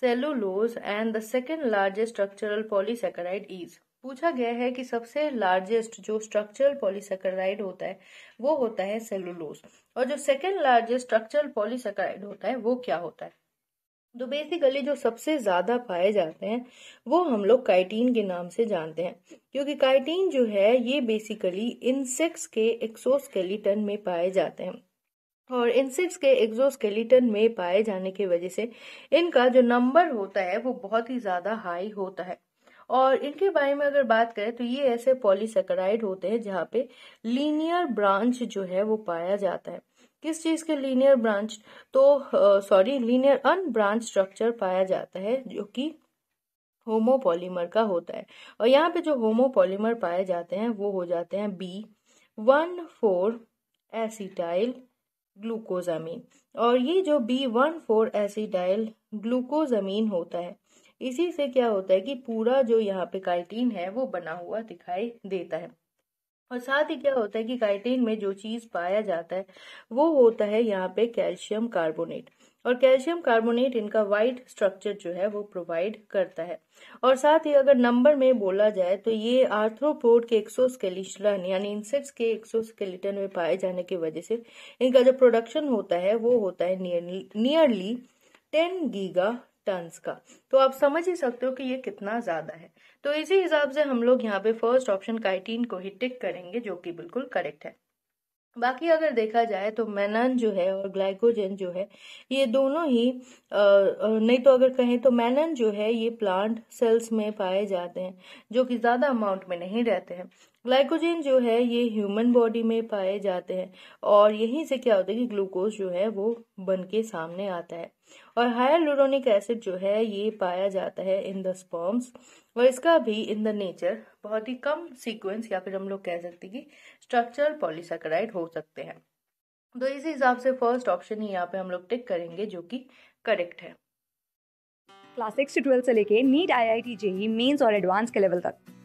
cellulose and the second largest structural polysaccharide is पूछा गया है कि सबसे लार्जेस्ट जो स्ट्रक्चरल पॉलीसेकेराइड होता है वो होता है सेलुलोज और जो सेकेंड लार्जेस्ट स्ट्रक्चरल पॉलीसेकेराइड होता है वो क्या होता है तो बेसिकली जो सबसे ज्यादा पाए जाते हैं वो हम लोग काइटीन के नाम से जानते हैं क्योंकि काइटीन जो है ये बेसिकली इंसेक्ट्स के एक्सोस्केलेटन में पाए जाते हैं और इंसेक्ट्स के एक्सोस्केलेटन में पाए जाने की वजह से इनका जो नंबर होता है वो बहुत ही ज्यादा हाई होता है और इनके बारे में अगर बात करें तो ये ऐसे पॉलीसेकेराइड होते हैं जहाँ पे लीनियर ब्रांच जो है वो पाया जाता है किस चीज के लीनियर ब्रांच तो सॉरी लीनियर अनब्रांच स्ट्रक्चर पाया जाता है जो कि होमोपॉलीमर का होता है और यहाँ पे जो होमोपॉलीमर पाए जाते हैं वो हो जाते हैं B one four acetyl glucosamine और ये जो B one four acetyl glucosamine होता है इसी से क्या होता है कि पूरा जो यहाँ पे काइटीन है वो बना हुआ दिखाई देता है और साथ ही क्या होता है कि काइटिन में जो चीज पाया जाता है वो होता है यहाँ पे कैल्शियम कार्बोनेट और कैल्शियम कार्बोनेट इनका वाइट स्ट्रक्चर जो है वो प्रोवाइड करता है और साथ ही अगर नंबर में बोला जाए तो ये आर्थ्रोपोड के एक्सोस्केलिटन यानी इंसेक्ट्स के एक्सोस्केलिटन में पाए जाने की वजह से इनका जो प्रोडक्शन होता है वो होता है नियरली टेन गीगा टर्न्स का तो आप समझ ही सकते हो कि ये कितना ज्यादा है तो इसी हिसाब से हम लोग यहाँ पे फर्स्ट ऑप्शन काइटीन को ही टिक करेंगे जो कि बिल्कुल करेक्ट है बाकी अगर देखा जाए तो मैनन जो है और ग्लाइकोजन जो है ये दोनों ही आ, नहीं तो अगर कहें तो मैनन जो है ये प्लांट सेल्स में पाए जाते हैं जो कि ज़्यादा अमाउंट में नहीं रहते हैं ग्लाइकोजन जो है ये ह्यूमन बॉडी में पाए जाते हैं और यहीं से क्या होता है कि ग्लूकोज जो है वो बन के सामने आता है और हायलुरोनिक एसिड जो है ये पाया जाता है इन द स्पर्म्स और इसका भी इन द नेचर बहुत ही कम सीक्वेंस या फिर हम लोग कह सकते हैं कि स्ट्रक्चरल पॉलीसेकेराइड हो सकते हैं तो इसी हिसाब से फर्स्ट ऑप्शन ही यहाँ पे हम लोग टिक करेंगे जो कि करेक्ट है क्लास सिक्स से ट्वेल्थ से लेके NEET I I T JEE mains और एडवांस के लेवल तक